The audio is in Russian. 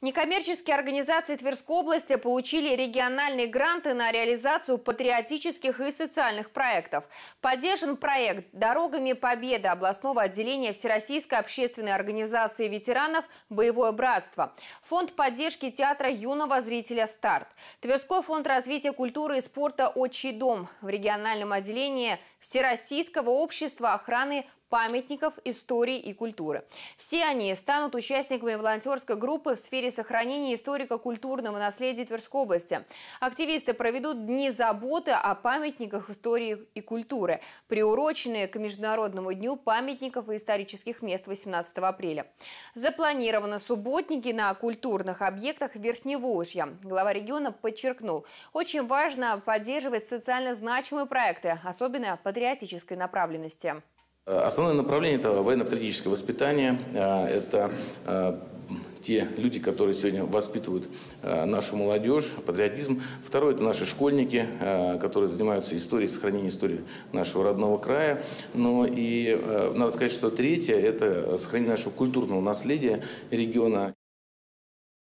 Некоммерческие организации Тверской области получили региональные гранты на реализацию патриотических и социальных проектов. Поддержан проект «Дорогами Победы» областного отделения Всероссийской общественной организации ветеранов «Боевое братство». Фонд поддержки театра юного зрителя «Старт». Тверской фонд развития культуры и спорта «Отчий дом» в региональном отделении Всероссийского общества охраны памятников истории и культуры. Все они станут участниками волонтерской группы в сфере сохранения историко-культурного наследия Тверской области. Активисты проведут дни заботы о памятниках истории и культуры, приуроченные к Международному дню памятников и исторических мест 18 апреля. Запланированы субботники на культурных объектах Верхневолжья. Глава региона подчеркнул, очень важно поддерживать социально значимые проекты, особенно патриотической направленности. Э, основное направление – это военно-патриотическое воспитание, э, это э, те люди, которые сегодня воспитывают нашу молодежь, патриотизм. Второе – это наши школьники, которые занимаются историей, сохранением истории нашего родного края. Но ну и надо сказать, что третье – это сохранение нашего культурного наследия региона.